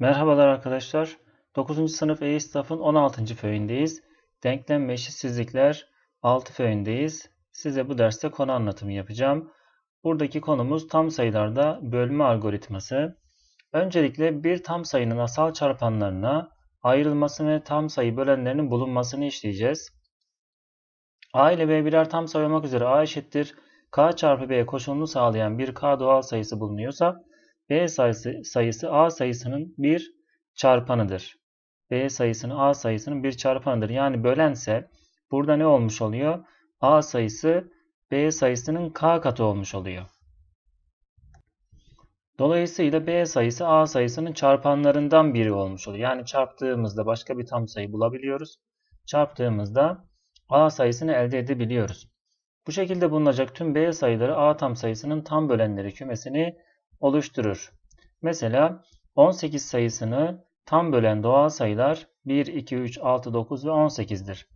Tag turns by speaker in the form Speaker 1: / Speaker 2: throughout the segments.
Speaker 1: Merhabalar arkadaşlar. 9. sınıf E-Staff'ın 16. föyündeyiz. Denklem ve eşitsizlikler 6 föyündeyiz. Size bu derste konu anlatımı yapacağım. Buradaki konumuz tam sayılarda bölme algoritması. Öncelikle bir tam sayının asal çarpanlarına ayrılması ve tam sayı bölenlerinin bulunmasını işleyeceğiz. A ile B birer tam sayı olmak üzere A eşittir. K çarpı B koşulunu sağlayan bir K doğal sayısı bulunuyorsa B sayısı, sayısı A sayısının bir çarpanıdır. B sayısının A sayısının bir çarpanıdır. Yani bölense burada ne olmuş oluyor? A sayısı B sayısının K katı olmuş oluyor. Dolayısıyla B sayısı A sayısının çarpanlarından biri olmuş oluyor. Yani çarptığımızda başka bir tam sayı bulabiliyoruz. Çarptığımızda A sayısını elde edebiliyoruz. Bu şekilde bulunacak tüm B sayıları A tam sayısının tam bölenleri kümesini oluşturur. Mesela 18 sayısını tam bölen doğal sayılar 1, 2, 3, 6, 9 ve 18'dir.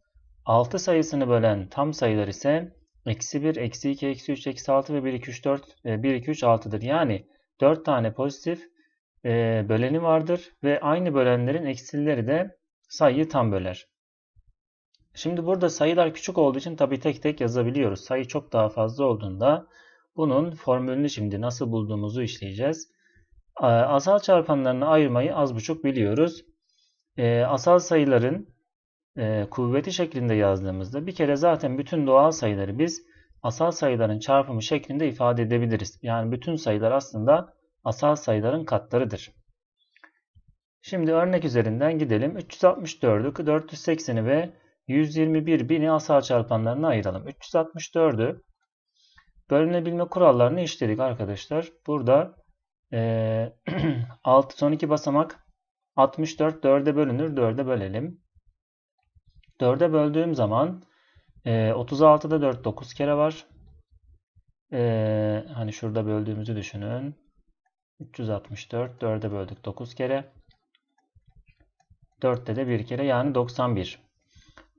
Speaker 1: 6 sayısını bölen tam sayılar ise eksi 1, eksi 2, eksi 3, eksi 6 ve 1, 2, 3, 4, ve 1, 2, 3, 6'dır. Yani 4 tane pozitif e, böleni vardır ve aynı bölenlerin eksileri de sayıyı tam böler. Şimdi burada sayılar küçük olduğu için tabi tek tek yazabiliyoruz. Sayı çok daha fazla olduğunda bunun formülünü şimdi nasıl bulduğumuzu işleyeceğiz. Ee, asal çarpanlarını ayırmayı az buçuk biliyoruz. Ee, asal sayıların e, kuvveti şeklinde yazdığımızda bir kere zaten bütün doğal sayıları biz asal sayıların çarpımı şeklinde ifade edebiliriz. Yani bütün sayılar aslında asal sayıların katlarıdır. Şimdi örnek üzerinden gidelim. 364'ü, 480'i ve 121.000'i asal çarpanlarına ayıralım. 364'ü Bölünebilme kurallarını işledik arkadaşlar. Burada e, 6 son 2 basamak 64 4'e bölünür. 4'e bölelim. 4'e böldüğüm zaman e, 36'da 4 9 kere var. E, hani şurada böldüğümüzü düşünün. 364 4'e böldük 9 kere. 4'te de 1 kere yani 91.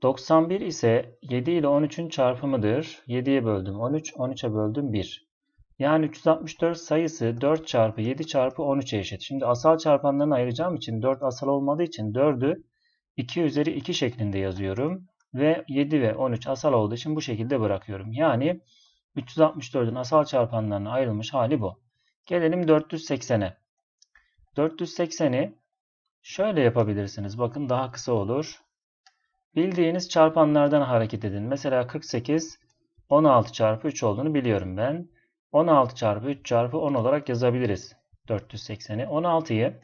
Speaker 1: 91 ise 7 ile 13'ün çarpımıdır. 7'ye böldüm 13, 13'e böldüm 1. Yani 364 sayısı 4 çarpı 7 çarpı 13'e eşit. Şimdi asal çarpanlarını ayıracağım için 4 asal olmadığı için 4'ü 2 üzeri 2 şeklinde yazıyorum. Ve 7 ve 13 asal olduğu için bu şekilde bırakıyorum. Yani 364'ün asal çarpanlarına ayrılmış hali bu. Gelelim 480'e. 480'i şöyle yapabilirsiniz. Bakın daha kısa olur. Bildiğiniz çarpanlardan hareket edin. Mesela 48 16 çarpı 3 olduğunu biliyorum ben. 16 çarpı 3 çarpı 10 olarak yazabiliriz. 480'i 16'yı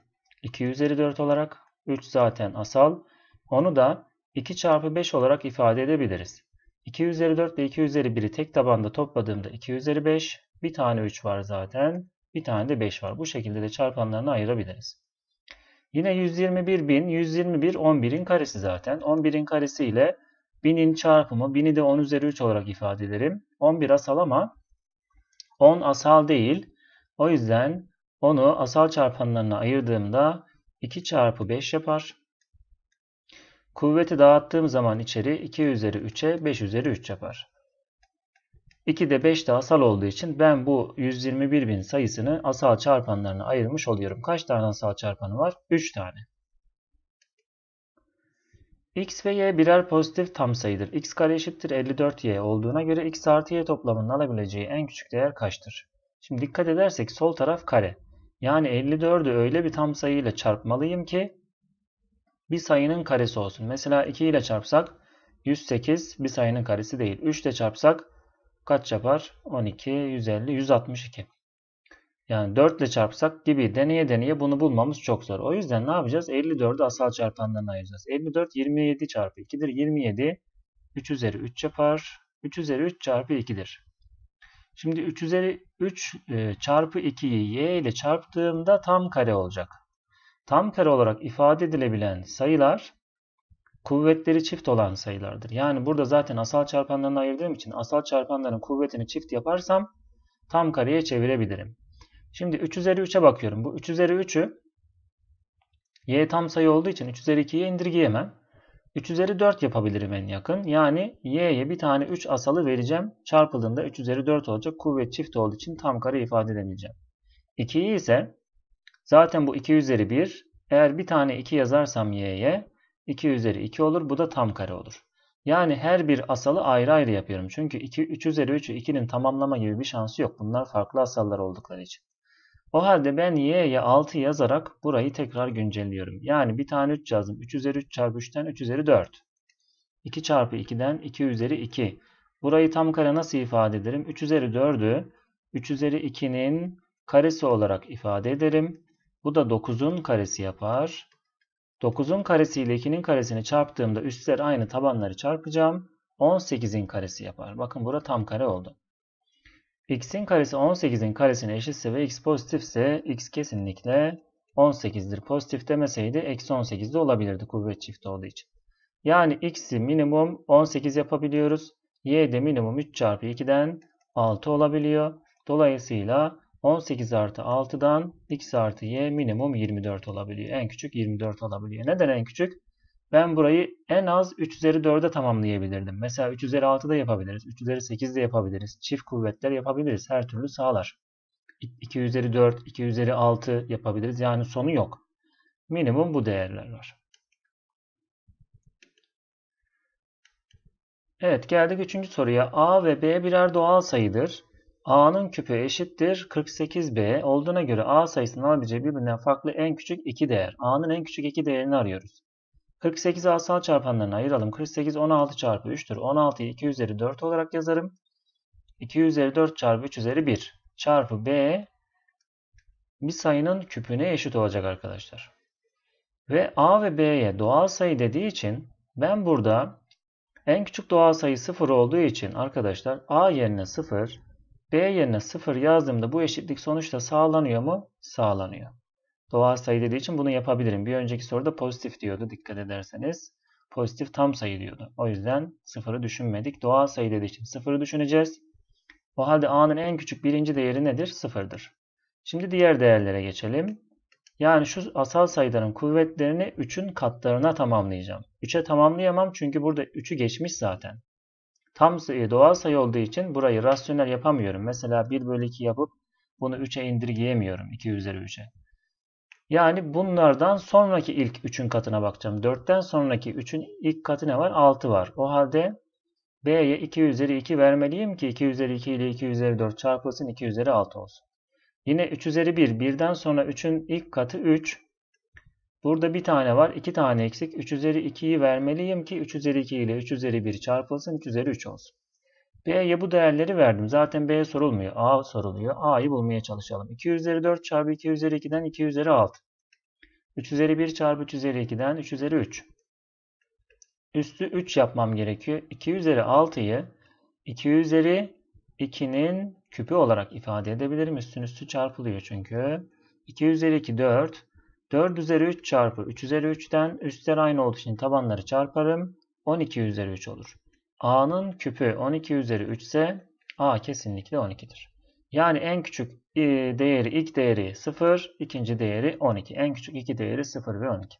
Speaker 1: 2 üzeri 4 olarak 3 zaten asal. Onu da 2 çarpı 5 olarak ifade edebiliriz. 2 üzeri 4 ve 2 üzeri 1'i tek tabanda topladığımda 2 üzeri 5. Bir tane 3 var zaten. Bir tane de 5 var. Bu şekilde de çarpanlarını ayırabiliriz. Yine 121 bin, 121 11'in karesi zaten. 11'in karesi ile 1000'in çarpımı, 1000'i de 10 üzeri 3 olarak ifade ederim. 11 asal ama 10 asal değil. O yüzden onu asal çarpanlarına ayırdığımda 2 çarpı 5 yapar. Kuvveti dağıttığım zaman içeri 2 üzeri 3'e 5 üzeri 3 yapar. 2 de 5 de asal olduğu için ben bu 121 bin sayısını asal çarpanlarına ayırmış oluyorum. Kaç tane asal çarpanı var? 3 tane. X ve Y birer pozitif tam sayıdır. X kare eşittir 54Y olduğuna göre X artı Y toplamının alabileceği en küçük değer kaçtır? Şimdi dikkat edersek sol taraf kare. Yani 54'ü öyle bir tam sayıyla çarpmalıyım ki bir sayının karesi olsun. Mesela 2 ile çarpsak 108 bir sayının karesi değil. 3 ile çarpsak kaç yapar? 12, 150, 162. Yani 4 ile çarpsak gibi deneye deneye bunu bulmamız çok zor. O yüzden ne yapacağız? 54'ü asal çarpanlarına ayıracağız. 54 27 çarpı 2'dir. 27 3 üzeri 3 yapar. 3 üzeri 3 çarpı 2'dir. Şimdi 3 üzeri 3 e, çarpı 2'yi y ile çarptığımda tam kare olacak. Tam kare olarak ifade edilebilen sayılar kuvvetleri çift olan sayılardır. Yani burada zaten asal çarpanlarını ayırdığım için asal çarpanların kuvvetini çift yaparsam tam kareye çevirebilirim. Şimdi 3 üzeri 3'e bakıyorum. Bu 3 üzeri 3'ü y tam sayı olduğu için 3 üzeri 2'ye indirgeyemem. 3 üzeri 4 yapabilirim en yakın. Yani y'ye bir tane 3 asalı vereceğim. Çarpıldığında 3 üzeri 4 olacak. Kuvvet çift olduğu için tam kare ifade edemeyeceğim. 2'yi ise zaten bu 2 üzeri 1. Eğer bir tane 2 yazarsam y'ye 2 üzeri 2 olur. Bu da tam kare olur. Yani her bir asalı ayrı ayrı yapıyorum. Çünkü 2, 3 üzeri 3'ü 2'nin tamamlama gibi bir şansı yok. Bunlar farklı asallar oldukları için. O halde ben y'ye 6 yazarak burayı tekrar güncelliyorum. Yani bir tane 3 yazdım. 3 üzeri 3 çarpı 3'ten 3 üzeri 4. 2 çarpı 2'den 2 üzeri 2. Burayı tam kare nasıl ifade ederim? 3 üzeri 4'ü 3 üzeri 2'nin karesi olarak ifade ederim. Bu da 9'un karesi yapar. 9'un karesi ile 2'nin karesini çarptığımda üstler aynı tabanları çarpacağım. 18'in karesi yapar. Bakın burada tam kare oldu. x'in karesi 18'in karesine eşitse ve x pozitifse x kesinlikle 18'dir. Pozitif demeseydi eksi 18 de olabilirdi kuvvet çifti olduğu için. Yani x'i minimum 18 yapabiliyoruz. y de minimum 3 çarpı 2'den 6 olabiliyor. Dolayısıyla 18 artı 6'dan x artı y minimum 24 olabiliyor. En küçük 24 olabiliyor. Neden en küçük? Ben burayı en az 3 üzeri 4'e tamamlayabilirdim. Mesela 3 üzeri 6'da yapabiliriz. 3 üzeri 8'de yapabiliriz. Çift kuvvetler yapabiliriz. Her türlü sağlar. 2 üzeri 4, 2 üzeri 6 yapabiliriz. Yani sonu yok. Minimum bu değerler var. Evet geldik 3. soruya. A ve B birer doğal sayıdır. A'nın küpü eşittir 48B olduğuna göre A sayısının alabileceği birbirinden farklı en küçük iki değer. A'nın en küçük iki değerini arıyoruz. 48 asal çarpanlarına ayıralım. 48 16 çarpı 3'tür. 16'yı 2 üzeri 4 olarak yazarım. 2 üzeri 4 çarpı 3 üzeri 1 çarpı B bir sayının küpüne eşit olacak arkadaşlar. Ve A ve B'ye doğal sayı dediği için ben burada en küçük doğal sayı 0 olduğu için arkadaşlar A yerine 0, B yerine 0 yazdığımda bu eşitlik sonuçta sağlanıyor mu? Sağlanıyor. Doğal sayı dediği için bunu yapabilirim. Bir önceki soruda pozitif diyordu dikkat ederseniz. Pozitif tam sayı diyordu. O yüzden sıfırı düşünmedik. Doğal sayı dediği için sıfırı düşüneceğiz. O halde A'nın en küçük birinci değeri nedir? 0'dır. Şimdi diğer değerlere geçelim. Yani şu asal sayıların kuvvetlerini 3'ün katlarına tamamlayacağım. 3'e tamamlayamam çünkü burada 3'ü geçmiş zaten. Tam e, doğal sayı olduğu için burayı rasyonel yapamıyorum. Mesela 1 bölü 2 yapıp bunu 3'e indirgeyemiyorum. 2 üzeri 3'e. Yani bunlardan sonraki ilk 3'ün katına bakacağım. 4'ten sonraki 3'ün ilk katı ne var? 6 var. O halde B'ye 2 üzeri 2 vermeliyim ki 2 üzeri 2 ile 2 üzeri 4 çarpılsın 2 üzeri 6 olsun. Yine 3 üzeri 1. 1'den sonra 3'ün ilk katı 3. Burada bir tane var. 2 tane eksik. 3 üzeri 2'yi vermeliyim ki 3 üzeri 2 ile 3 üzeri 1 çarpılsın. 3 üzeri 3 olsun. B'ye bu değerleri verdim. Zaten B sorulmuyor. A soruluyor. A'yı bulmaya çalışalım. 2 üzeri 4 çarpı 2 üzeri 2'den 2 üzeri 6. 3 üzeri 1 çarpı 3 üzeri 2'den 3 üzeri 3. Üstü 3 yapmam gerekiyor. 2 üzeri 6'yı 2 üzeri 2'nin küpü olarak ifade edebilirim. Üstün üstü çarpılıyor çünkü. 2 üzeri 2 4. 4 üzeri 3 çarpı 3 üzeri 3'ten üstler aynı olduğu için tabanları çarparım. 12 üzeri 3 olur. A'nın küpü 12 üzeri 3 ise A kesinlikle 12'dir. Yani en küçük e, değeri ilk değeri 0, ikinci değeri 12. En küçük iki değeri 0 ve 12.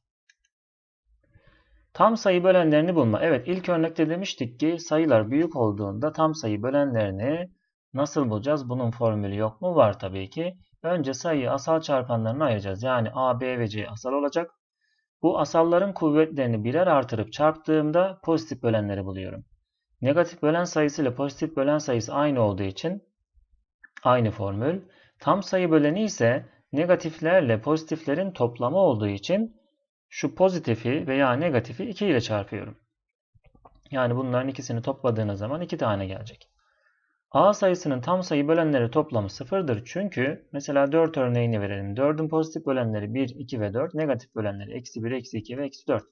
Speaker 1: Tam sayı bölenlerini bulma. Evet ilk örnekte demiştik ki sayılar büyük olduğunda tam sayı bölenlerini nasıl bulacağız? Bunun formülü yok mu? Var tabii ki. Önce sayıyı asal çarpanlarına ayıracağız. Yani A, B ve C asal olacak. Bu asalların kuvvetlerini birer artırıp çarptığımda pozitif bölenleri buluyorum. Negatif bölen sayısı ile pozitif bölen sayısı aynı olduğu için aynı formül. Tam sayı böleni ise negatiflerle pozitiflerin toplamı olduğu için şu pozitifi veya negatifi 2 ile çarpıyorum. Yani bunların ikisini topladığınız zaman 2 tane gelecek. A sayısının tam sayı bölenleri toplamı sıfırdır. Çünkü mesela 4 örneğini verelim. 4'ün pozitif bölenleri 1, 2 ve 4. Negatif bölenleri eksi 1, eksi 2 ve eksi 4.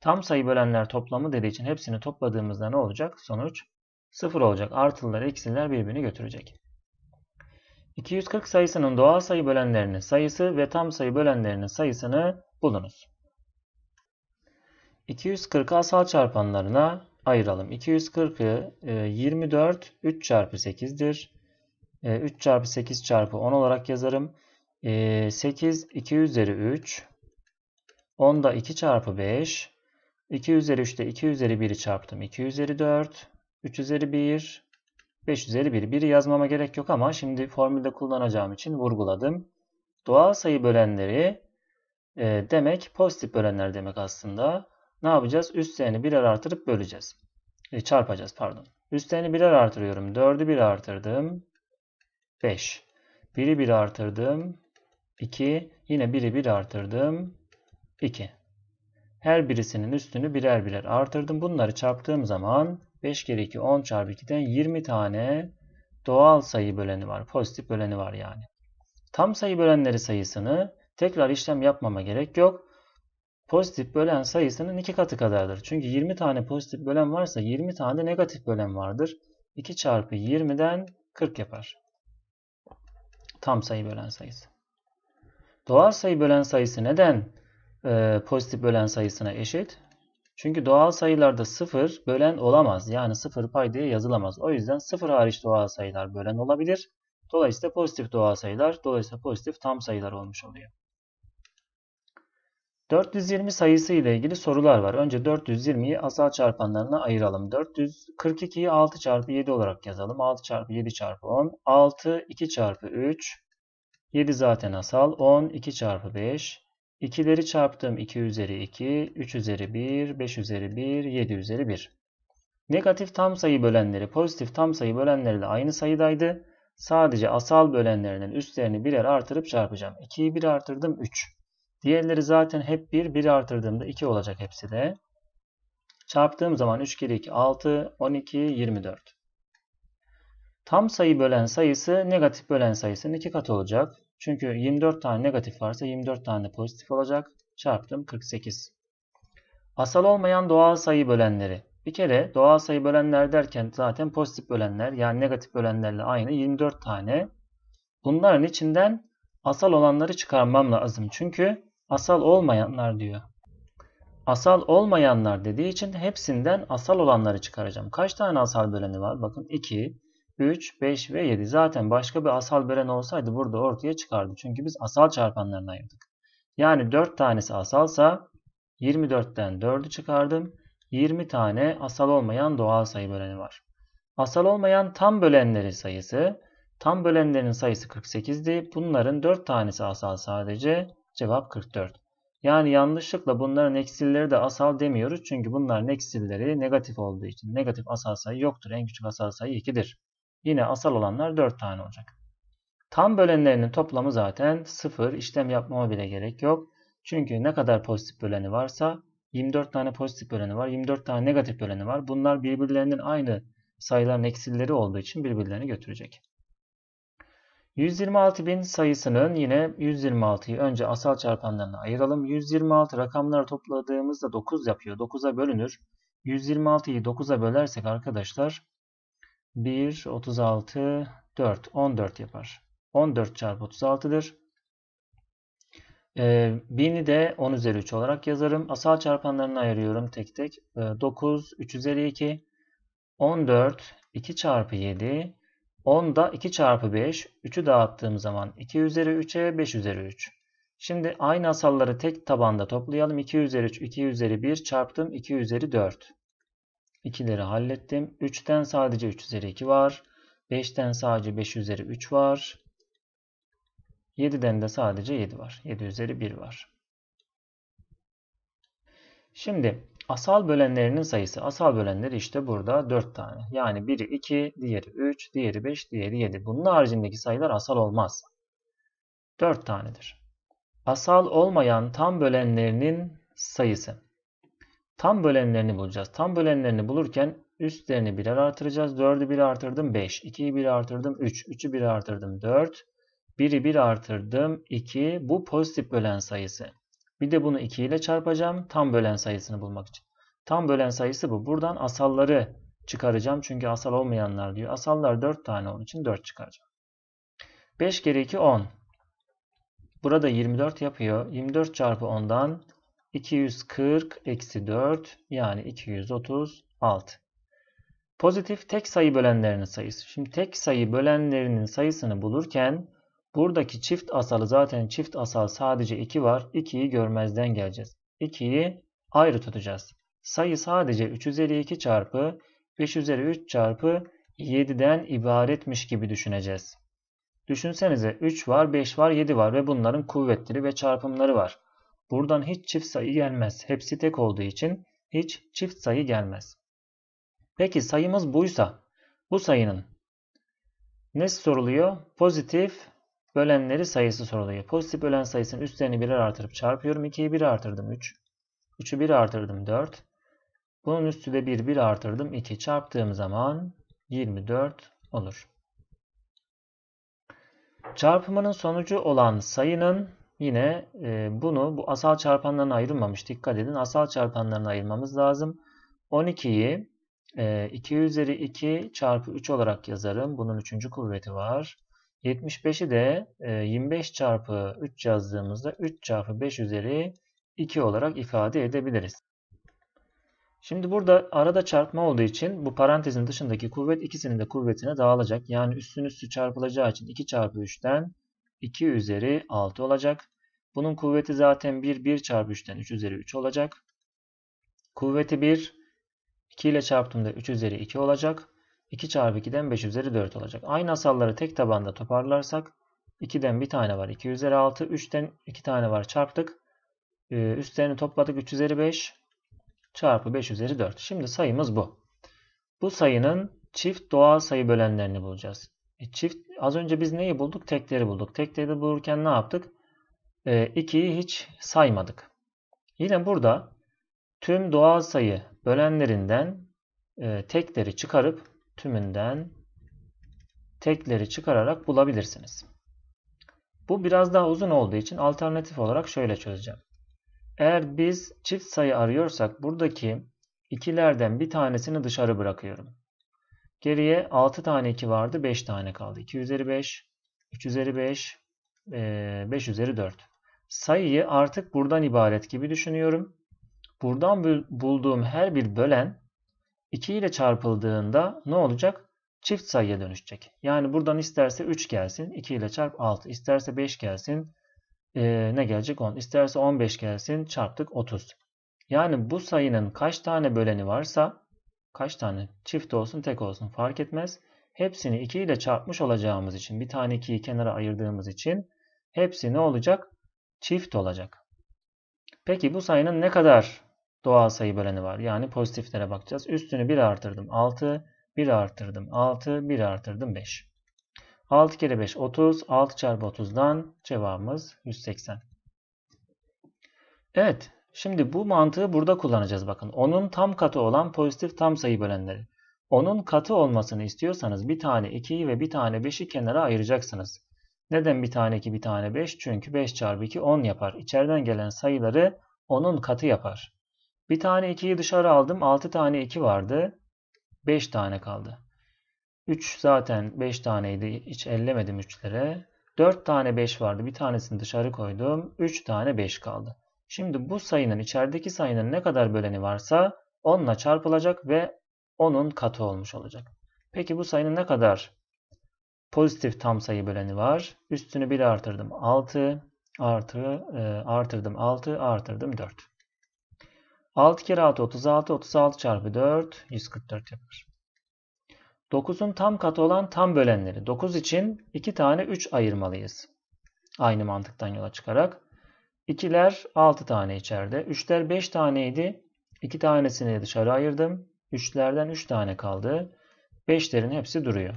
Speaker 1: Tam sayı bölenler toplamı dediği için hepsini topladığımızda ne olacak? Sonuç 0 olacak. Artılar, eksiler birbirini götürecek. 240 sayısının doğal sayı bölenlerinin sayısı ve tam sayı bölenlerinin sayısını bulunuz. 240 asal çarpanlarına ayıralım. 240'ı 24 3 çarpı 8'dir. 3 e, çarpı 8 çarpı 10 olarak yazarım. 8 e, 2 üzeri 3 10 da 2 çarpı 5 2 üzeri 3'te 2 üzeri 1'i çarptım. 2 üzeri 4 3 üzeri 1 5 üzeri 1. 1'i yazmama gerek yok ama şimdi formülde kullanacağım için vurguladım. Doğal sayı bölenleri e, demek pozitif bölenler demek aslında ne yapacağız? Üstlerini birer artırıp böleceğiz. E, çarpacağız pardon. Üstlerini birer artırıyorum. 4'ü 1 artırdım. 5. 1'i 1 artırdım. 2. Yine 1'i 1 artırdım. 2. Her birisinin üstünü birer birer artırdım. Bunları çarptığım zaman 5 kere 2 10 çarpı 2'den 20 tane doğal sayı böleni var. Pozitif böleni var yani. Tam sayı bölenleri sayısını tekrar işlem yapmama gerek yok pozitif bölen sayısının 2 katı kadardır. Çünkü 20 tane pozitif bölen varsa 20 tane de negatif bölen vardır. 2 çarpı 20'den 40 yapar. Tam sayı bölen sayısı. Doğal sayı bölen sayısı neden e, pozitif bölen sayısına eşit? Çünkü doğal sayılarda 0 bölen olamaz. Yani 0 pay diye yazılamaz. O yüzden 0 hariç doğal sayılar bölen olabilir. Dolayısıyla pozitif doğal sayılar, dolayısıyla pozitif tam sayılar olmuş oluyor. 420 sayısı ile ilgili sorular var. Önce 420'yi asal çarpanlarına ayıralım. 442'yi 6 çarpı 7 olarak yazalım. 6 çarpı 7 çarpı 10. 6 2 çarpı 3. 7 zaten asal. 10 2 çarpı 5. 2'leri çarptım. 2 üzeri 2, 3 üzeri 1, 5 üzeri 1, 7 üzeri 1. Negatif tam sayı bölenleri pozitif tam sayı bölenleri bölenleriyle aynı sayıdaydı. Sadece asal bölenlerinin üstlerini birer artırıp çarpacağım. 2'yi 1 artırdım 3. Diğerleri zaten hep 1, 1'i artırdığımda 2 olacak hepsi de. Çarptığım zaman 3 kere 2 6, 12, 24. Tam sayı bölen sayısı negatif bölen sayısının 2 katı olacak. Çünkü 24 tane negatif varsa 24 tane pozitif olacak. Çarptım 48. Asal olmayan doğal sayı bölenleri. Bir kere doğal sayı bölenler derken zaten pozitif bölenler yani negatif bölenlerle aynı 24 tane. Bunların içinden asal olanları çıkarmam lazım. Çünkü asal olmayanlar diyor. Asal olmayanlar dediği için hepsinden asal olanları çıkaracağım. Kaç tane asal böleni var? Bakın 2, 3, 5 ve 7. Zaten başka bir asal bölen olsaydı burada ortaya çıkardı. Çünkü biz asal çarpanlarını ayırdık. Yani 4 tanesi asalsa 24'ten 4'ü çıkardım. 20 tane asal olmayan doğal sayı böleni var. Asal olmayan tam bölenlerin sayısı. Tam bölenlerin sayısı 48'di. Bunların 4 tanesi asal sadece. Cevap 44. Yani yanlışlıkla bunların eksilleri de asal demiyoruz. Çünkü bunların eksilleri negatif olduğu için negatif asal sayı yoktur. En küçük asal sayı 2'dir. Yine asal olanlar 4 tane olacak. Tam bölenlerinin toplamı zaten 0. İşlem yapmama bile gerek yok. Çünkü ne kadar pozitif böleni varsa 24 tane pozitif böleni var. 24 tane negatif böleni var. Bunlar birbirlerinin aynı sayıların eksilleri olduğu için birbirlerini götürecek. 126 bin sayısının yine 126'yı önce asal çarpanlarına ayıralım. 126 rakamları topladığımızda 9 yapıyor. 9'a bölünür. 126'yı 9'a bölersek arkadaşlar 1, 36, 4, 14 yapar. 14 çarpı 36'dır. Ee, 1000'i de 10 üzeri 3 olarak yazarım. Asal çarpanlarını ayırıyorum tek tek. Ee, 9, 3 üzeri 2, 14, 2 çarpı 7, 10'da 2 çarpı 5, 3'ü dağıttığım zaman 2 üzeri 3'e 5 üzeri 3. Şimdi aynı asalları tek tabanda toplayalım. 2 üzeri 3, 2 üzeri 1 çarptım 2 üzeri 4. 2'leri hallettim. 3'ten sadece 3 üzeri 2 var. 5'ten sadece 5 üzeri 3 var. 7'den de sadece 7 var. 7 üzeri 1 var. Şimdi Asal bölenlerinin sayısı. Asal bölenleri işte burada 4 tane. Yani biri 2, diğeri 3, diğeri 5, diğeri 7. Bunun haricindeki sayılar asal olmaz. 4 tanedir. Asal olmayan tam bölenlerinin sayısı. Tam bölenlerini bulacağız. Tam bölenlerini bulurken üstlerini birer artıracağız. 4'ü 1 artırdım 5. 2'yi 1 artırdım 3. 3'ü 1 artırdım 4. 1'i 1 artırdım 2. Bu pozitif bölen sayısı. Bir de bunu 2 ile çarpacağım tam bölen sayısını bulmak için. Tam bölen sayısı bu. Buradan asalları çıkaracağım. Çünkü asal olmayanlar diyor. Asallar 4 tane onun için 4 çıkaracağım. 5 kere 2 10. Burada 24 yapıyor. 24 çarpı 10'dan 240 eksi 4 yani 236. Pozitif tek sayı bölenlerinin sayısı. Şimdi tek sayı bölenlerinin sayısını bulurken Buradaki çift asalı zaten çift asal sadece 2 var. 2'yi görmezden geleceğiz. 2'yi ayrı tutacağız. Sayı sadece 3 üzeri 2 çarpı 5 üzeri 3 çarpı 7'den ibaretmiş gibi düşüneceğiz. Düşünsenize 3 var, 5 var, 7 var ve bunların kuvvetleri ve çarpımları var. Buradan hiç çift sayı gelmez. Hepsi tek olduğu için hiç çift sayı gelmez. Peki sayımız buysa bu sayının nesi soruluyor? Pozitif Bölenleri sayısı soruluyor. Pozitif bölen sayısının üstlerini birer artırıp çarpıyorum. 2'yi 1 artırdım 3. 3'ü 1 artırdım 4. Bunun üstü de 1, 1 artırdım 2. Çarptığım zaman 24 olur. Çarpımının sonucu olan sayının yine e, bunu bu asal çarpanlarına ayrılmamış. Dikkat edin asal çarpanlarına ayırmamız lazım. 12'yi e, 2 üzeri 2 çarpı 3 olarak yazarım. Bunun 3. kuvveti var. 75'i de 25 e, çarpı 3 yazdığımızda 3 çarpı 5 üzeri 2 olarak ifade edebiliriz. Şimdi burada arada çarpma olduğu için bu parantezin dışındaki kuvvet ikisinin de kuvvetine dağılacak. Yani üstün üstü çarpılacağı için 2 çarpı 3'ten 2 üzeri 6 olacak. Bunun kuvveti zaten 1, 1 çarpı 3'ten 3 üzeri 3 olacak. Kuvveti 1, 2 ile çarptığımda 3 üzeri 2 olacak. 2 çarpı 2'den 5 üzeri 4 olacak. Aynı asalları tek tabanda toparlarsak 2'den bir tane var 2 üzeri 6. 3'ten 2 tane var çarptık. Ee, üstlerini topladık 3 üzeri 5 çarpı 5 üzeri 4. Şimdi sayımız bu. Bu sayının çift doğal sayı bölenlerini bulacağız. E, çift az önce biz neyi bulduk? Tekleri bulduk. Tekleri bulurken ne yaptık? 2'yi e, hiç saymadık. Yine burada tüm doğal sayı bölenlerinden e, tekleri çıkarıp tümünden tekleri çıkararak bulabilirsiniz. Bu biraz daha uzun olduğu için alternatif olarak şöyle çözeceğim. Eğer biz çift sayı arıyorsak buradaki ikilerden bir tanesini dışarı bırakıyorum. Geriye 6 tane 2 vardı 5 tane kaldı. 2 üzeri 5, 3 üzeri 5, 5 e, üzeri 4. Sayıyı artık buradan ibaret gibi düşünüyorum. Buradan bulduğum her bir bölen 2 ile çarpıldığında ne olacak? Çift sayıya dönüşecek. Yani buradan isterse 3 gelsin. 2 ile çarp 6. İsterse 5 gelsin. Ee, ne gelecek 10. İsterse 15 gelsin. Çarptık 30. Yani bu sayının kaç tane böleni varsa kaç tane çift olsun tek olsun fark etmez. Hepsini 2 ile çarpmış olacağımız için bir tane 2'yi kenara ayırdığımız için hepsi ne olacak? Çift olacak. Peki bu sayının ne kadar doğal sayı böleni var. Yani pozitiflere bakacağız. Üstünü 1 artırdım 6, 1 artırdım 6, 1 artırdım 5. 6 kere 5 30, 6 çarpı 30'dan cevabımız 180. Evet, şimdi bu mantığı burada kullanacağız bakın. Onun tam katı olan pozitif tam sayı bölenleri. Onun katı olmasını istiyorsanız bir tane 2'yi ve bir tane 5'i kenara ayıracaksınız. Neden bir tane 2 bir tane 5? Çünkü 5 çarpı 2 10 yapar. İçeriden gelen sayıları onun katı yapar. Bir tane 2'yi dışarı aldım. 6 tane 2 vardı. 5 tane kaldı. 3 zaten 5 taneydi. Hiç ellemedim 3'lere. 4 tane 5 vardı. Bir tanesini dışarı koydum. 3 tane 5 kaldı. Şimdi bu sayının içerideki sayının ne kadar böleni varsa onunla çarpılacak ve onun katı olmuş olacak. Peki bu sayının ne kadar pozitif tam sayı böleni var? Üstünü 1 artırdım 6 artı e, artırdım 6 artırdım 4. 6 kere 6 36 36 çarpı 4 144 yapar. 9'un tam katı olan tam bölenleri 9 için 2 tane 3 ayırmalıyız. Aynı mantıktan yola çıkarak. 2'ler 6 tane içeride. 3'ler 5 taneydi. 2 tanesini dışarı ayırdım. 3'lerden 3 tane kaldı. 5'lerin hepsi duruyor.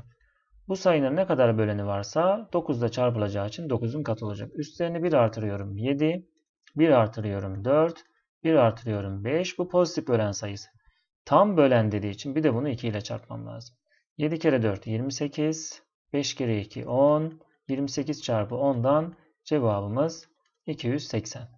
Speaker 1: Bu sayının ne kadar böleni varsa 9 ile çarpılacağı için 9'un katı olacak. Üstlerini 1 artırıyorum 7. 1 artırıyorum 4. 1 artırıyorum 5. Bu pozitif bölen sayısı. Tam bölen dediği için bir de bunu 2 ile çarpmam lazım. 7 kere 4 28. 5 kere 2 10. 28 çarpı 10'dan cevabımız 280.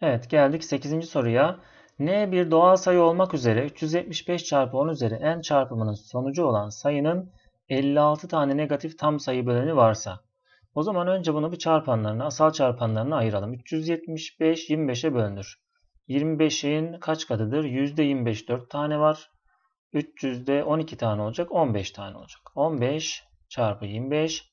Speaker 1: Evet geldik 8. soruya. N bir doğal sayı olmak üzere 375 çarpı 10 üzeri n çarpımının sonucu olan sayının 56 tane negatif tam sayı böleni varsa o zaman önce bunu bir çarpanlarına, asal çarpanlarına ayıralım. 375 25'e bölünür. 25'in kaç katıdır? %25 4 tane var. 300'de 12 tane olacak. 15 tane olacak. 15 çarpı 25.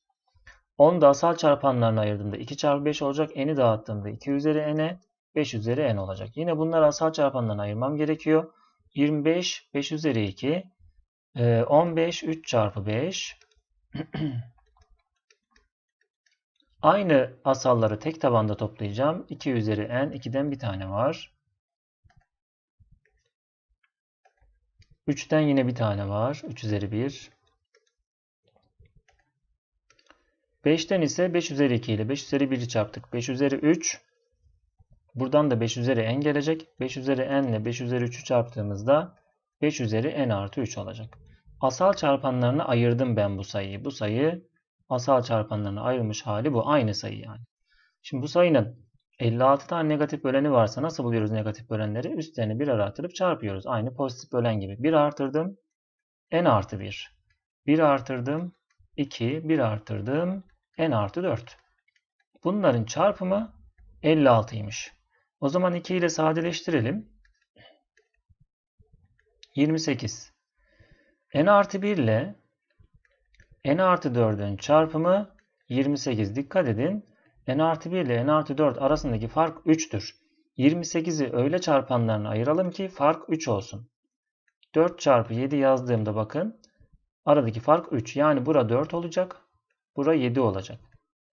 Speaker 1: Onu da asal çarpanlarına ayırdığımda 2 çarpı 5 olacak. N'i dağıttığımda 2 üzeri n'e 5 üzeri n olacak. Yine bunları asal çarpanlarına ayırmam gerekiyor. 25 5 üzeri 2 15 3 çarpı 5 Aynı asalları tek tabanda toplayacağım. 2 üzeri n 2'den bir tane var. 3'ten yine bir tane var. 3 üzeri 1. 5'ten ise 5 üzeri 2 ile 5 üzeri 1'i çarptık. 5 üzeri 3. Buradan da 5 üzeri n gelecek. 5 üzeri n ile 5 üzeri 3'ü çarptığımızda 5 üzeri n artı 3 olacak. Asal çarpanlarını ayırdım ben bu sayıyı. Bu sayı asal çarpanlarına ayrılmış hali bu. Aynı sayı yani. Şimdi bu sayının 56 tane negatif böleni varsa nasıl buluyoruz negatif bölenleri? Üstlerini bir artırıp çarpıyoruz. Aynı pozitif bölen gibi. 1 artırdım. n artı 1. 1 artırdım. 2. 1 artırdım. n artı 4. Bunların çarpımı 56'ymış. O zaman 2 ile sadeleştirelim. 28. n artı 1 ile n artı 4'ün çarpımı 28. Dikkat edin. n artı 1 ile n artı 4 arasındaki fark 3'tür. 28'i öyle çarpanlarına ayıralım ki fark 3 olsun. 4 çarpı 7 yazdığımda bakın aradaki fark 3. Yani bura 4 olacak. Bura 7 olacak.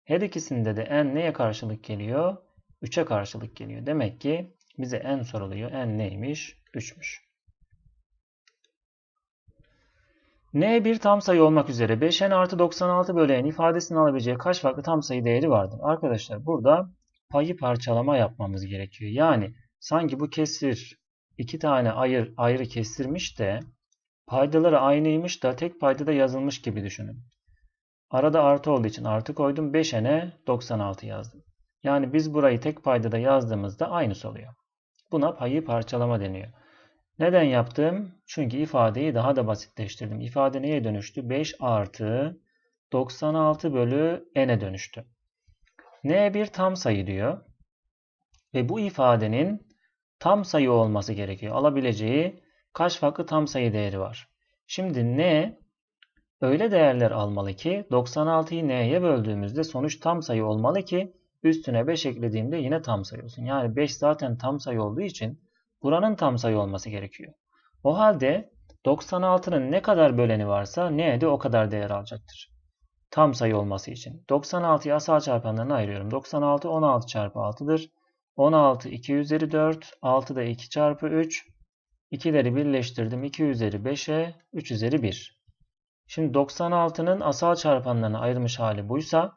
Speaker 1: Her ikisinde de n neye karşılık geliyor? 3'e karşılık geliyor. Demek ki bize n soruluyor. n neymiş? 3'müş. n bir tam sayı olmak üzere 5n artı 96 bölü n ifadesini alabileceği kaç farklı tam sayı değeri vardır? Arkadaşlar burada payı parçalama yapmamız gerekiyor. Yani sanki bu kesir iki tane ayır, ayrı kestirmiş de paydaları aynıymış da tek paydada yazılmış gibi düşünün. Arada artı olduğu için artı koydum. 5n'e 96 yazdım. Yani biz burayı tek paydada yazdığımızda aynısı oluyor. Buna payı parçalama deniyor. Neden yaptım? Çünkü ifadeyi daha da basitleştirdim. İfade neye dönüştü? 5 artı 96 bölü n'e dönüştü. n bir tam sayı diyor. Ve bu ifadenin tam sayı olması gerekiyor. Alabileceği kaç farklı tam sayı değeri var? Şimdi n öyle değerler almalı ki 96'yı n'ye böldüğümüzde sonuç tam sayı olmalı ki üstüne 5 eklediğimde yine tam sayı olsun. Yani 5 zaten tam sayı olduğu için buranın tam sayı olması gerekiyor. O halde 96'nın ne kadar böleni varsa n de o kadar değer alacaktır. Tam sayı olması için. 96'yı asal çarpanlarına ayırıyorum. 96 16 çarpı 6'dır. 16 2 üzeri 4, 6 da 2 çarpı 3. 2'leri birleştirdim. 2 üzeri 5'e 3 üzeri 1. Şimdi 96'nın asal çarpanlarına ayrılmış hali buysa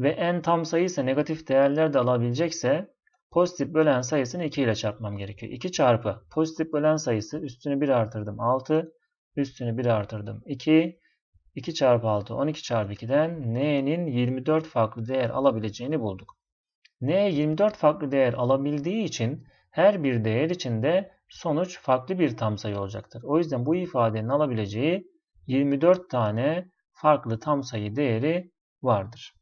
Speaker 1: ve en tam sayı ise negatif değerler de alabilecekse Pozitif bölen sayısını 2 ile çarpmam gerekiyor. 2 çarpı pozitif bölen sayısı üstünü 1 artırdım 6. Üstünü 1 artırdım 2. 2 çarpı 6 12 çarpı 2'den n'nin 24 farklı değer alabileceğini bulduk. n 24 farklı değer alabildiği için her bir değer için de sonuç farklı bir tam sayı olacaktır. O yüzden bu ifadenin alabileceği 24 tane farklı tam sayı değeri vardır.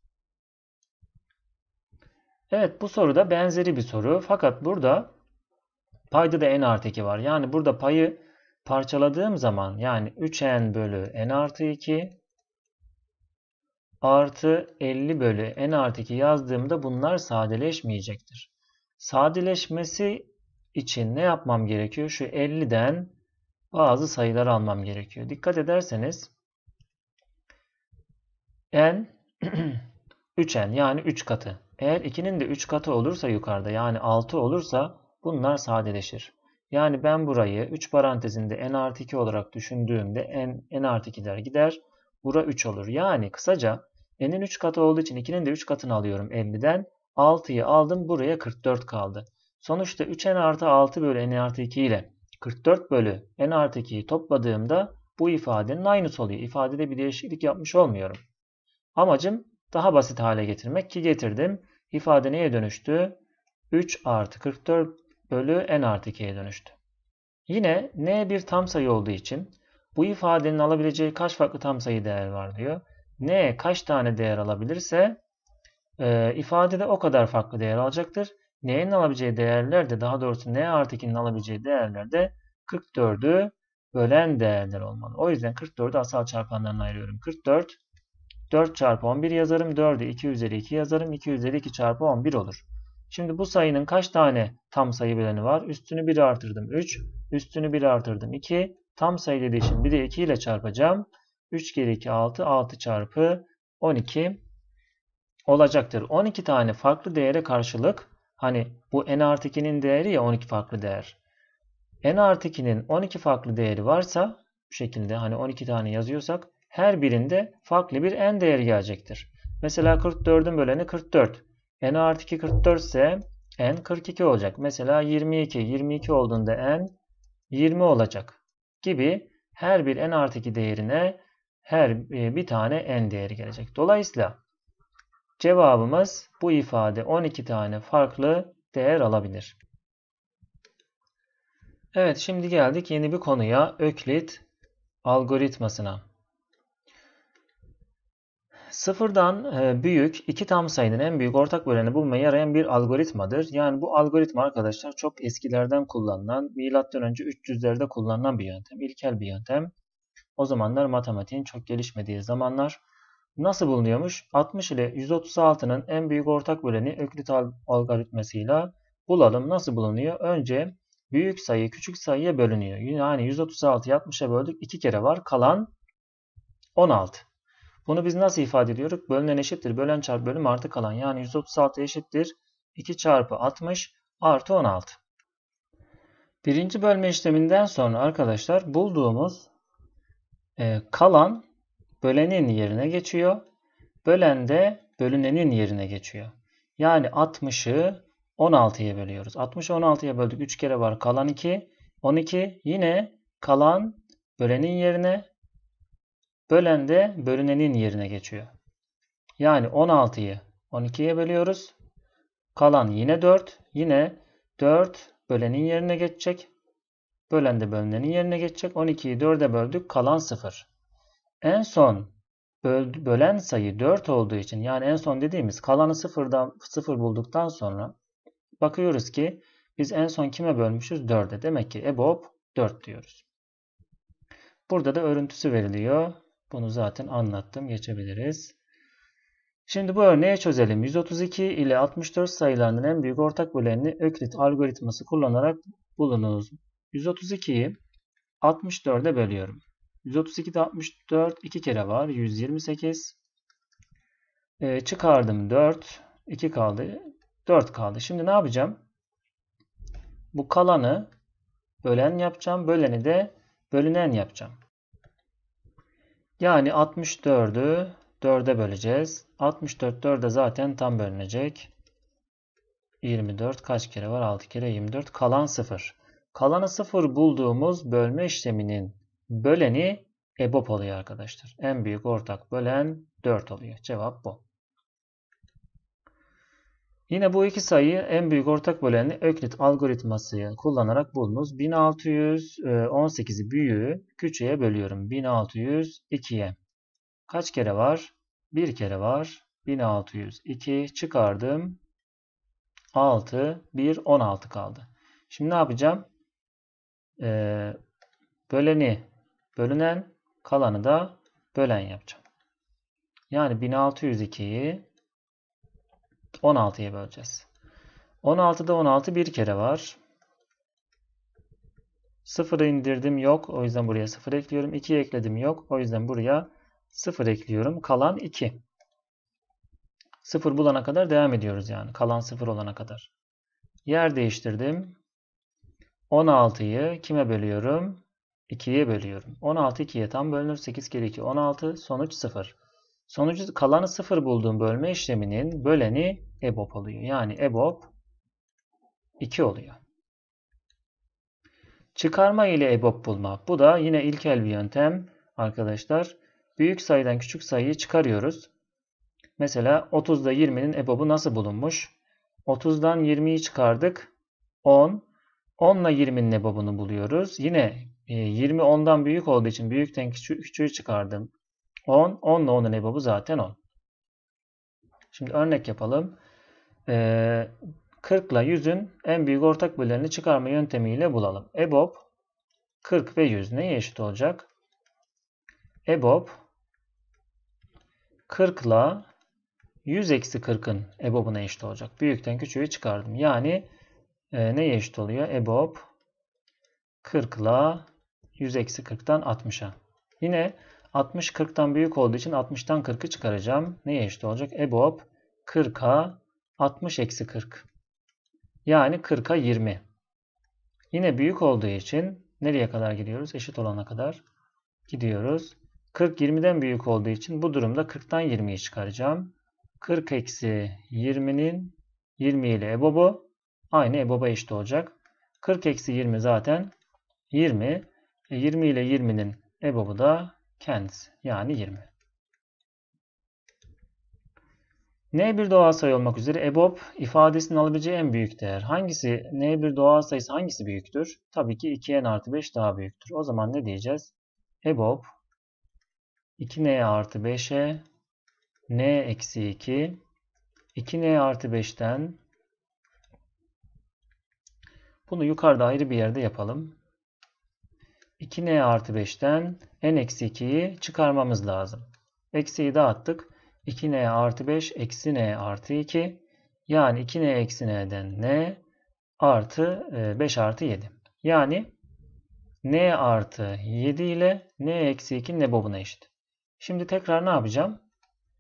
Speaker 1: Evet bu soruda benzeri bir soru. Fakat burada payda da n artı 2 var. Yani burada payı parçaladığım zaman yani 3n bölü n artı 2 artı 50 bölü n artı 2 yazdığımda bunlar sadeleşmeyecektir. Sadeleşmesi için ne yapmam gerekiyor? Şu 50'den bazı sayılar almam gerekiyor. Dikkat ederseniz n 3n yani 3 katı. Eğer 2'nin de 3 katı olursa yukarıda yani 6 olursa bunlar sadeleşir. Yani ben burayı 3 parantezinde n artı 2 olarak düşündüğümde n, n artı 2'ler gider. Bura 3 olur. Yani kısaca n'in 3 katı olduğu için 2'nin de 3 katını alıyorum 50'den. 6'yı aldım buraya 44 kaldı. Sonuçta 3n artı 6 bölü n artı 2 ile 44 bölü n artı 2'yi topladığımda bu ifadenin aynısı oluyor. İfadede bir değişiklik yapmış olmuyorum. Amacım daha basit hale getirmek ki getirdim ifade neye dönüştü? 3 artı 44 bölü n artı 2'ye dönüştü. Yine n bir tam sayı olduğu için bu ifadenin alabileceği kaç farklı tam sayı değer var diyor. n kaç tane değer alabilirse e, ifadede o kadar farklı değer alacaktır. n'nin alabileceği değerler de daha doğrusu n artı 2'nin alabileceği değerler de 44'ü bölen değerler olmalı. O yüzden 44'ü asal çarpanlarına ayırıyorum. 44 4 çarpı 11 yazarım. 4'ü 2 üzeri 2 yazarım. 2 üzeri 2 çarpı 11 olur. Şimdi bu sayının kaç tane tam sayı bileni var? Üstünü 1 artırdım 3. Üstünü 1 artırdım 2. Tam sayı dediği için bir de 2 ile çarpacağım. 3 geri 2 6. 6 çarpı 12 olacaktır. 12 tane farklı değere karşılık. Hani bu n artı 2'nin değeri ya 12 farklı değer. n artı 2'nin 12 farklı değeri varsa bu şekilde hani 12 tane yazıyorsak her birinde farklı bir n değeri gelecektir. Mesela 44'ün böleni 44. n artı 2 44 ise n 42 olacak. Mesela 22. 22 olduğunda n 20 olacak gibi her bir n artı 2 değerine her e, bir tane n değeri gelecek. Dolayısıyla cevabımız bu ifade 12 tane farklı değer alabilir. Evet şimdi geldik yeni bir konuya Öklit algoritmasına. Sıfırdan e, büyük iki tam sayının en büyük ortak böleni bulmayı arayan bir algoritmadır. Yani bu algoritma arkadaşlar çok eskilerden kullanılan, milattan önce 300'lerde kullanılan bir yöntem. ilkel bir yöntem. O zamanlar matematiğin çok gelişmediği zamanlar. Nasıl bulunuyormuş? 60 ile 136'nın en büyük ortak böleni Öklit algoritmasıyla bulalım. Nasıl bulunuyor? Önce büyük sayı küçük sayıya bölünüyor. Yani 136'yı 60'a böldük. 2 kere var. Kalan 16. Bunu biz nasıl ifade ediyoruz? Bölünen eşittir. Bölen çarpı bölüm artı kalan. Yani 136 eşittir. 2 çarpı 60 artı 16. Birinci bölme işleminden sonra arkadaşlar bulduğumuz e, kalan bölenin yerine geçiyor. Bölen de bölünenin yerine geçiyor. Yani 60'ı 16'ya bölüyoruz. 60'ı 16'ya böldük. 3 kere var. Kalan 2. 12 yine kalan bölenin yerine Bölen de bölünenin yerine geçiyor. Yani 16'yı 12'ye bölüyoruz. Kalan yine 4. Yine 4 bölenin yerine geçecek. Bölen de bölünenin yerine geçecek. 12'yi 4'e böldük. Kalan 0. En son bölen sayı 4 olduğu için yani en son dediğimiz kalanı 0'dan 0 bulduktan sonra bakıyoruz ki biz en son kime bölmüşüz? 4'e. Demek ki EBOB 4 diyoruz. Burada da örüntüsü veriliyor. Bunu zaten anlattım. Geçebiliriz. Şimdi bu örneği çözelim. 132 ile 64 sayılarının en büyük ortak bölenini Öklit algoritması kullanarak bulunuz. 132'yi 64'e bölüyorum. 132'de 64 2 kere var. 128. Ee, çıkardım 4. 2 kaldı. 4 kaldı. Şimdi ne yapacağım? Bu kalanı bölen yapacağım. Böleni de bölünen yapacağım. Yani 64'ü 4'e böleceğiz. 64 4'e zaten tam bölünecek. 24 kaç kere var? 6 kere 24. Kalan 0. Kalanı 0 bulduğumuz bölme işleminin böleni EBOB oluyor arkadaşlar. En büyük ortak bölen 4 oluyor. Cevap bu. Yine bu iki sayıyı en büyük ortak bölenini Öklit algoritması kullanarak bulunuz. 1618'i e, büyüğü küçüğe bölüyorum. 1602'ye. Kaç kere var? Bir kere var. 1602 çıkardım. 6, 1, 16 kaldı. Şimdi ne yapacağım? Ee, böleni bölünen kalanı da bölen yapacağım. Yani 1602'yi 16'ya böleceğiz. 16'da 16 bir kere var. 0'ı indirdim yok. O yüzden buraya 0 ekliyorum. 2'yi ekledim yok. O yüzden buraya 0 ekliyorum. Kalan 2. 0 bulana kadar devam ediyoruz yani. Kalan 0 olana kadar. Yer değiştirdim. 16'yı kime bölüyorum? 2'ye bölüyorum. 16 2'ye tam bölünür. 8 kere 2 16. Sonuç 0. Sonucu kalanı sıfır bulduğum bölme işleminin böleni EBOB oluyor. Yani EBOB 2 oluyor. Çıkarma ile EBOB bulma. Bu da yine ilkel bir yöntem arkadaşlar. Büyük sayıdan küçük sayıyı çıkarıyoruz. Mesela 30'da 20'nin EBOB'u nasıl bulunmuş? 30'dan 20'yi çıkardık. 10. 10 ile 20'nin EBOB'unu buluyoruz. Yine 20 e, 10'dan büyük olduğu için büyükten küçüğü çıkardım. 10. 10 ile 10'un ebabı zaten 10. Şimdi örnek yapalım. Ee, 40 ile 100'ün en büyük ortak bölümlerini çıkarma yöntemiyle bulalım. EBOB 40 ve 100 neye eşit olacak? EBOB 40 ile 100 eksi 40'ın EBOB'una eşit olacak. Büyükten küçüğü çıkardım. Yani e, neye eşit oluyor? EBOB 40 ile 100 eksi 40'tan 60'a. Yine 60 40'tan büyük olduğu için 60'tan 40'ı çıkaracağım. Neye eşit olacak? EBOB 40'a 60 eksi 40. Yani 40'a 20. Yine büyük olduğu için nereye kadar gidiyoruz? Eşit olana kadar gidiyoruz. 40 20'den büyük olduğu için bu durumda 40'tan 20'yi çıkaracağım. 40 eksi 20'nin 20 ile EBOB'u aynı EBOB'a eşit olacak. 40 eksi 20 zaten 20. E 20 ile 20'nin EBOB'u da kendisi yani 20. n bir doğal sayı olmak üzere EBOB ifadesinin alabileceği en büyük değer. Hangisi n bir doğal sayısı hangisi büyüktür? Tabii ki 2N artı 5 daha büyüktür. O zaman ne diyeceğiz? EBOB 2N artı 5'e N eksi 2 2N artı 5'ten bunu yukarıda ayrı bir yerde yapalım. 2n artı 5'ten n eksi 2'yi çıkarmamız lazım. Eksiyi dağıttık. 2n artı 5 eksi n artı 2. Yani 2n eksi n'den n artı 5 e, artı 7. Yani n artı 7 ile n eksi 2 bobuna eşit. Şimdi tekrar ne yapacağım?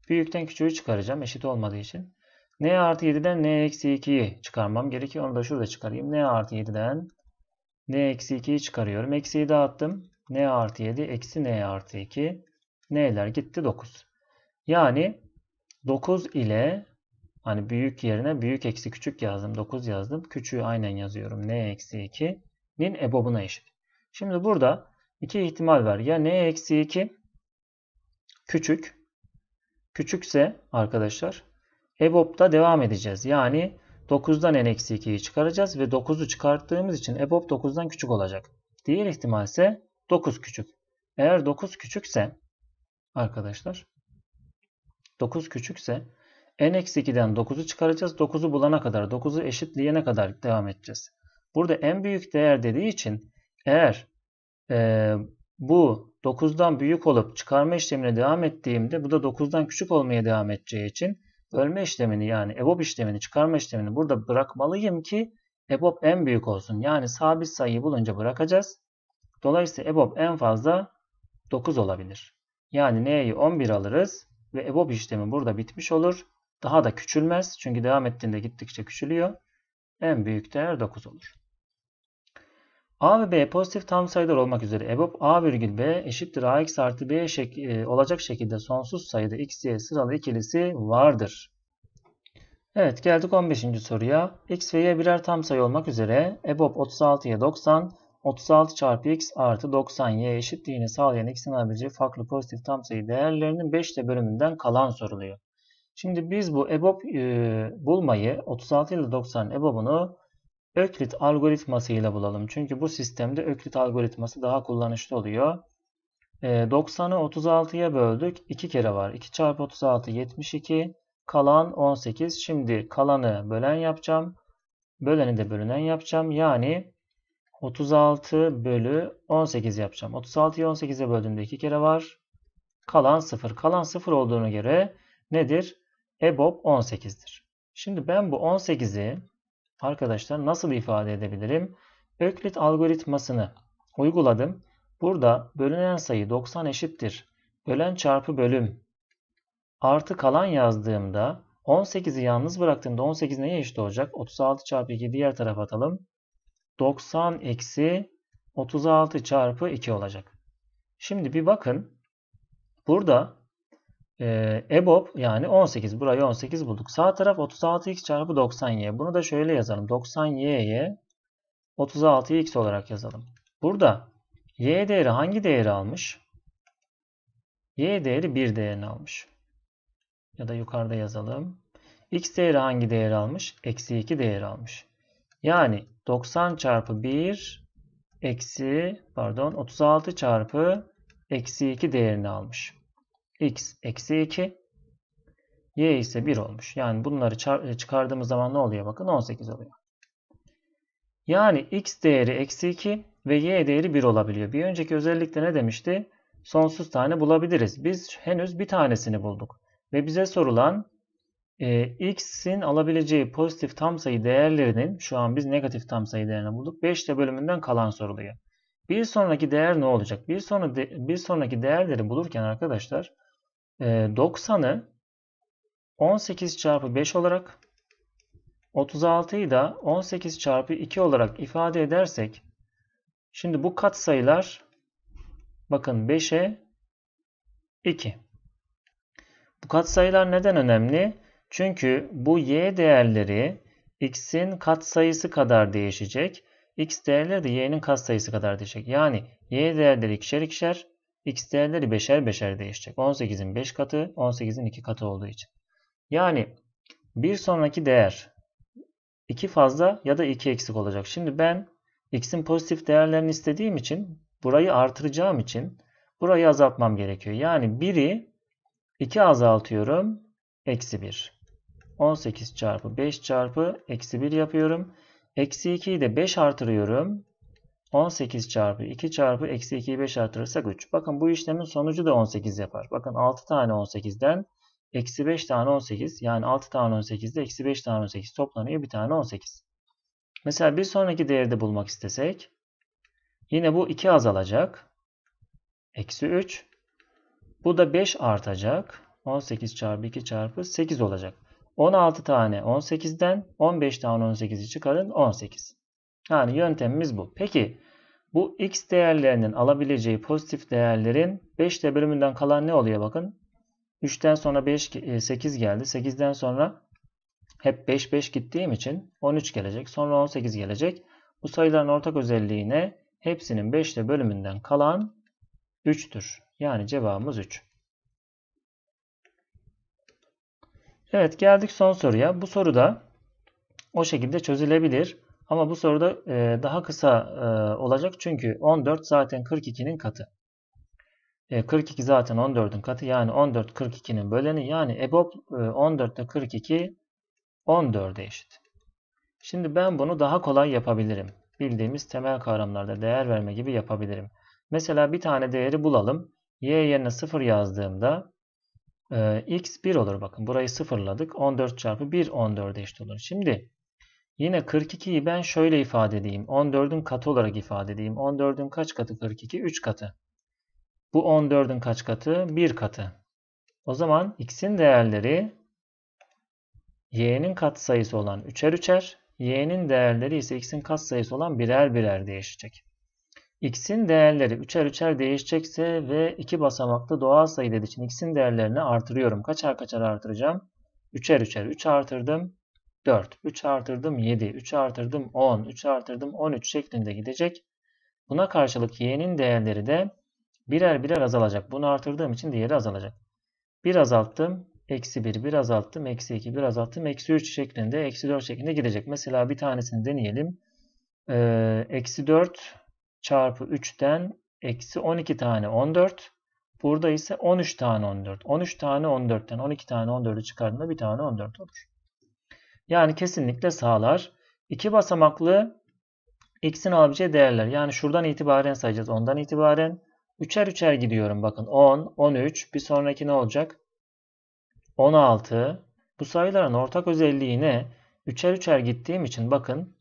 Speaker 1: Büyükten küçüğü çıkaracağım eşit olmadığı için. n artı 7'den n eksi 2'yi çıkarmam gerekiyor. Onu da şurada çıkarayım. n artı 7'den n eksi 2'yi çıkarıyorum. Eksiyi dağıttım. n artı 7 eksi n artı 2. n'ler gitti 9. Yani 9 ile hani büyük yerine büyük eksi küçük yazdım. 9 yazdım. Küçüğü aynen yazıyorum. n eksi 2'nin ebobuna eşit. Şimdi burada iki ihtimal var. Ya n eksi 2 küçük. Küçükse arkadaşlar EBOB'da devam edeceğiz. Yani 9'dan n-2'yi çıkaracağız ve 9'u çıkarttığımız için EBOB 9'dan küçük olacak. Diğer ihtimal ise 9 küçük. Eğer 9 küçükse arkadaşlar 9 küçükse n-2'den 9'u çıkaracağız. 9'u bulana kadar, 9'u eşitleyene kadar devam edeceğiz. Burada en büyük değer dediği için eğer e, bu 9'dan büyük olup çıkarma işlemine devam ettiğimde bu da 9'dan küçük olmaya devam edeceği için Ölme işlemini yani EBOB işlemini çıkarma işlemini burada bırakmalıyım ki EBOB en büyük olsun. Yani sabit sayıyı bulunca bırakacağız. Dolayısıyla EBOB en fazla 9 olabilir. Yani N'yi 11 alırız ve EBOB işlemi burada bitmiş olur. Daha da küçülmez çünkü devam ettiğinde gittikçe küçülüyor. En büyük değer 9 olur. A ve B pozitif tam sayılar olmak üzere EBOB A virgül B eşittir AX artı B şek e, olacak şekilde sonsuz sayıda X, Y sıralı ikilisi vardır. Evet geldik 15. soruya. X ve Y birer tam sayı olmak üzere EBOB 36'ya 90, 36 çarpı X artı 90 Y eşitliğini sağlayan X'in alabileceği farklı pozitif tam sayı değerlerinin 5 ile bölümünden kalan soruluyor. Şimdi biz bu EBOB e, bulmayı 36 ile 90 EBOB'unu Öklit algoritması ile bulalım. Çünkü bu sistemde Öklit algoritması daha kullanışlı oluyor. 90'ı ee, 36'ya böldük. 2 kere var. 2 çarpı 36 72. Kalan 18. Şimdi kalanı bölen yapacağım. Böleni de bölünen yapacağım. Yani 36 bölü 18 yapacağım. 36'yı 18'e böldüğümde 2 kere var. Kalan 0. Kalan 0 olduğuna göre nedir? EBOB 18'dir. Şimdi ben bu 18'i arkadaşlar nasıl ifade edebilirim? Öklit algoritmasını uyguladım. Burada bölünen sayı 90 eşittir. Bölen çarpı bölüm artı kalan yazdığımda 18'i yalnız bıraktığımda 18 neye eşit olacak? 36 çarpı 2 diğer tarafa atalım. 90 eksi 36 çarpı 2 olacak. Şimdi bir bakın. Burada EBOB ee, e yani 18 burayı 18 bulduk. Sağ taraf 36x çarpı 90y. Bunu da şöyle yazalım. 90y'ye 36x olarak yazalım. Burada y değeri hangi değeri almış? y değeri 1 değerini almış. Ya da yukarıda yazalım. x değeri hangi değeri almış? Eksi 2 değeri almış. Yani 90 çarpı 1 eksi pardon 36 çarpı eksi 2 değerini almış x eksi 2 y ise 1 olmuş. Yani bunları e, çıkardığımız zaman ne oluyor? Bakın 18 oluyor. Yani x değeri eksi 2 ve y değeri 1 olabiliyor. Bir önceki özellikle ne demişti? Sonsuz tane bulabiliriz. Biz henüz bir tanesini bulduk. Ve bize sorulan e, x'in alabileceği pozitif tam sayı değerlerinin şu an biz negatif tam sayı değerini bulduk. 5 ile bölümünden kalan soruluyor. Bir sonraki değer ne olacak? Bir, sonra de, bir sonraki değerleri bulurken arkadaşlar 90'ı 18 çarpı 5 olarak 36'yı da 18 çarpı 2 olarak ifade edersek şimdi bu katsayılar bakın 5'e 2. Bu katsayılar neden önemli? Çünkü bu y değerleri x'in katsayısı kadar değişecek. x değerleri de y'nin katsayısı kadar değişecek. Yani y değerleri ikişer ikişer, X değerleri beşer beşer değişecek. 18'in 5 katı 18'in 2 katı olduğu için. Yani bir sonraki değer 2 fazla ya da 2 eksik olacak. Şimdi ben x'in pozitif değerlerini istediğim için burayı artıracağım için burayı azaltmam gerekiyor. Yani 1'i 2 azaltıyorum. Eksi 1. 18 çarpı 5 çarpı eksi 1 yapıyorum. Eksi 2'yi de 5 artırıyorum. 18 çarpı 2 çarpı eksi 2'yi 5 artırırsak 3. Bakın bu işlemin sonucu da 18 yapar. Bakın 6 tane 18'den eksi 5 tane 18 yani 6 tane 18'de eksi 5 tane 18 toplanıyor bir tane 18. Mesela bir sonraki değeri de bulmak istesek yine bu 2 azalacak. Eksi 3. Bu da 5 artacak. 18 çarpı 2 çarpı 8 olacak. 16 tane 18'den 15 tane 18'i çıkarın 18. Yani yöntemimiz bu. Peki bu x değerlerinin alabileceği pozitif değerlerin 5 ile bölümünden kalan ne oluyor bakın. 3'ten sonra 5, 8 e, geldi. 8'den sonra hep 5 5 gittiğim için 13 gelecek. Sonra 18 gelecek. Bu sayıların ortak özelliğine, Hepsinin 5 ile bölümünden kalan 3'tür. Yani cevabımız 3. Evet geldik son soruya. Bu soru da o şekilde çözülebilir. Ama bu soruda e, daha kısa e, olacak çünkü 14 zaten 42'nin katı. E, 42 zaten 14'ün katı yani 14 42'nin böleni yani EBOB e, 14'te 42 14'e eşit. Şimdi ben bunu daha kolay yapabilirim. Bildiğimiz temel kavramlarda değer verme gibi yapabilirim. Mesela bir tane değeri bulalım. Y yerine 0 yazdığımda e, x 1 olur. Bakın burayı sıfırladık. 14 çarpı 1 14'e eşit olur. Şimdi Yine 42'yi ben şöyle ifade edeyim. 14'ün katı olarak ifade edeyim. 14'ün kaç katı 42? 3 katı. Bu 14'ün kaç katı? 1 katı. O zaman x'in değerleri y'nin katsayısı olan 3'er 3'er, y'nin değerleri ise x'in katsayısı olan birer birer değişecek. x'in değerleri 3'er 3'er değişecekse ve iki basamaklı doğal sayı dediği için x'in değerlerini artırıyorum. Kaçar kaçar artıracağım? 3'er 3'er 3 artırdım. 4, 3 artırdım 7, 3 artırdım 10, 3 artırdım 13 şeklinde gidecek. Buna karşılık y'nin değerleri de birer birer azalacak. Bunu artırdığım için diğeri azalacak. 1 azalttım, eksi 1, 1 azalttım, eksi 2, 1 azalttım, eksi 3 şeklinde, eksi 4 şeklinde gidecek. Mesela bir tanesini deneyelim. Ee, eksi 4 çarpı 3'ten eksi 12 tane 14. Burada ise 13 tane 14. 13 tane 14'ten 12 tane 14'ü çıkardığında bir tane 14 olur. Yani kesinlikle sağlar. İki basamaklı x'in alabileceği değerler. Yani şuradan itibaren sayacağız. Ondan itibaren. Üçer üçer gidiyorum. Bakın 10, 13. Bir sonraki ne olacak? 16. Bu sayıların ortak özelliği ne? Üçer üçer gittiğim için bakın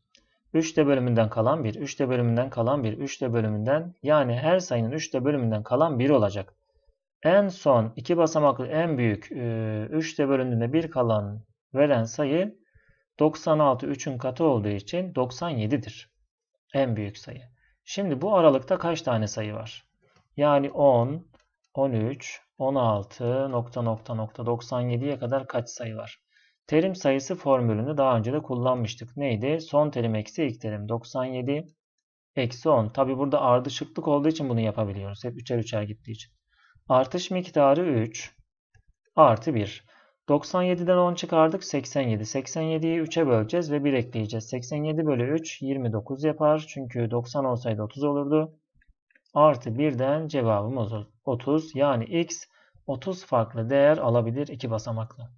Speaker 1: 3'te bölümünden kalan 1, 3'te bölümünden kalan 1, 3'te bölümünden yani her sayının 3'te bölümünden kalan 1 olacak. En son iki basamaklı en büyük 3'te bölümünde 1 kalan veren sayı 96 3'ün katı olduğu için 97'dir. En büyük sayı. Şimdi bu aralıkta kaç tane sayı var? Yani 10, 13, 16, nokta nokta nokta 97'ye kadar kaç sayı var? Terim sayısı formülünü daha önce de kullanmıştık. Neydi? Son terim eksi ilk terim 97 eksi 10. Tabi burada ardışıklık olduğu için bunu yapabiliyoruz. Hep 3'er 3'er gittiği için. Artış miktarı 3 artı 1. 97'den 10 çıkardık 87. 87'yi 3'e böleceğiz ve 1 ekleyeceğiz. 87 bölü 3 29 yapar. Çünkü 90 olsaydı 30 olurdu. Artı 1'den cevabımız 30. Yani x 30 farklı değer alabilir 2 basamaklı.